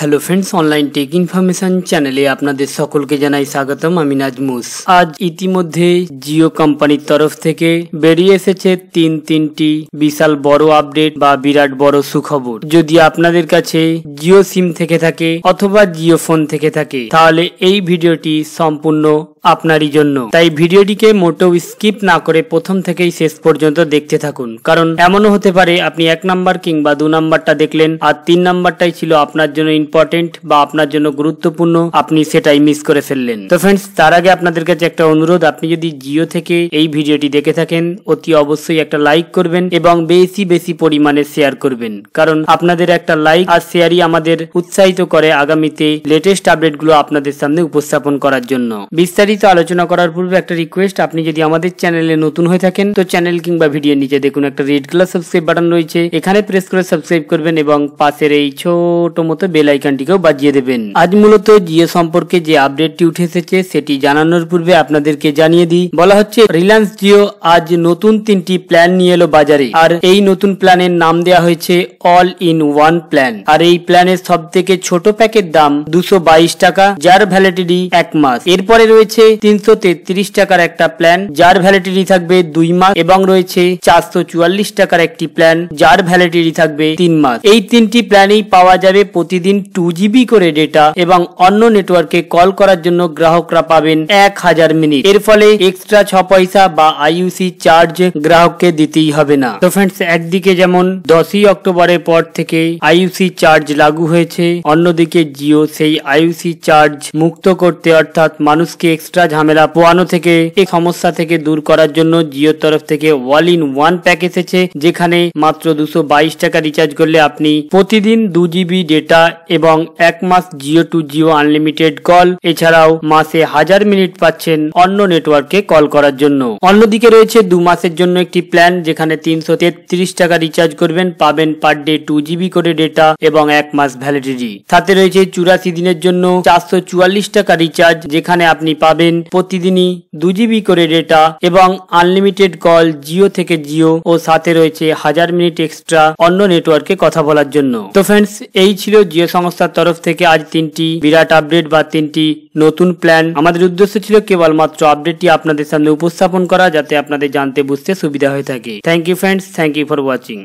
hello friends online tech information চ্যানেলে আপনাদের সকলকে জানাই স্বাগতম আমি নাজমুস আজ ইতিমধ্যে জিও কোম্পানির তরফ থেকে বেরিয়ে এসেছে তিন তিনটি বিশাল বড় আপডেট বা বিরাট বড় সুখবর যদি আপনাদের কাছে জিও সিম থেকে থাকে অথবা জিও ফোন থেকে থাকে তাহলে এই ভিডিওটি সম্পূর্ণ আপনারই জন্য তাই ভিডিওটিকে মোটেও স্কিপ না করে প্রথম থেকেই শেষ পর্যন্ত দেখতে থাকুন কারণ এমনও হতে পারে আপনি এক নাম্বার কিংবা দু নাম্বারটা দেখলেন আর তিন নাম্বারটাই ছিল আপনার জন্য ইম্পর্টেন্ট বা আপনার জন্য গুরুত্বপূর্ণ আপনি সেটাই মিস করে ফেললেন তো ফ্রেন্ডস তার আগে আপনাদের কাছে একটা অনুরোধ আপনি যদি জিও থেকে এই ভিডিওটি দেখে থাকেন অতি অবশ্যই একটা লাইক করবেন এবং বেশি বেশি পরিমাণে শেয়ার করবেন কারণ আপনাদের একটা লাইক আর শেয়ারই আমাদের উৎসাহিত করে আগামীতে লেটেস্ট আপডেটগুলো আপনাদের সামনে উপস্থাপন করার জন্য বিস্তারিত বিস্তারিত আলোচনা করার পূর্বে একটা রিকোয়েস্ট আপনি যদি আমাদের চ্যানেলে নতুন হয়ে থাকেন তো চ্যানেল কিংবা ভিডিও নিচে দেখুন একটা রেড কালার সাবস্ক্রাইব বাটন রয়েছে এখানে প্রেস করে সাবস্ক্রাইব করবেন এবং পাশের এই ছোট মতো বেল আইকনটিকেও বাজিয়ে দেবেন আজ মূলত জিও সম্পর্কে যে আপডেটটি উঠে এসেছে সেটি জানানোর পূর্বে আপনাদেরকে জানিয়ে দিই বলা হচ্ছে রিলায়েন্স জিও আজ নতুন তিনটি প্ল্যান নিয়ে এলো বাজারে আর এই নতুন প্ল্যানের নাম দেয়া হয়েছে অল ইন ওয়ান প্ল্যান আর এই প্ল্যানের সব থেকে ছোট প্যাকের দাম দুশো টাকা যার ভ্যালিডিটি এক মাস এরপরে রয়েছে রয়েছে তিনশো তেত্রিশ টাকার একটা প্ল্যান যার ভ্যালিডিটি থাকবে দুই মাস এবং রয়েছে চারশো চুয়াল্লিশ টাকার একটি প্ল্যান যার ভ্যালিডিটি থাকবে তিন মাস এই তিনটি প্ল্যানেই পাওয়া যাবে প্রতিদিন টু জিবি করে ডেটা এবং অন্য নেটওয়ার্কে কল করার জন্য গ্রাহকরা পাবেন এক হাজার মিনিট এর ফলে এক্সট্রা ছ পয়সা বা আইউসি চার্জ গ্রাহককে দিতেই হবে না তো ফ্রেন্ডস একদিকে যেমন দশই অক্টোবরের পর থেকে আইউসি চার্জ লাগু হয়েছে অন্যদিকে জিও সেই আইউসি চার্জ মুক্ত করতে অর্থাৎ মানুষকে এক্সট্রা ঝামেলা পোয়ানো থেকে এই সমস্যা থেকে দূর করার জন্য জিওর তরফ থেকে ওয়াল ইন ওয়ান প্যাক এসেছে যেখানে মাত্র দুশো বাইশ টাকা রিচার্জ করলে আপনি প্রতিদিন দু জিবি ডেটা এবং এক মাস Jio to Jio unlimited call এছাড়াও মাসে হাজার মিনিট পাচ্ছেন অন্য নেটওয়ার্কে কল করার জন্য অন্যদিকে রয়েছে দু মাসের জন্য একটি প্ল্যান যেখানে তিনশো তেত্রিশ টাকা রিচার্জ করবেন পাবেন পার ডে টু জিবি করে ডেটা এবং এক মাস ভ্যালিডিটি সাথে রয়েছে চুরাশি দিনের জন্য চারশো চুয়াল্লিশ টাকা রিচার্জ যেখানে আপনি পাবেন পাবেন প্রতিদিনই দু জিবি করে ডেটা এবং আনলিমিটেড কল জিও থেকে জিও ও সাথে রয়েছে হাজার মিনিট এক্সট্রা অন্য নেটওয়ার্কে কথা বলার জন্য তো ফ্রেন্ডস এই ছিল জিও সংস্থার তরফ থেকে আজ তিনটি বিরাট আপডেট বা তিনটি নতুন প্ল্যান আমাদের উদ্দেশ্য ছিল কেবলমাত্র আপডেটটি আপনাদের সামনে উপস্থাপন করা যাতে আপনাদের জানতে বুঝতে সুবিধা হয়ে থাকে thank you friends thank you for watching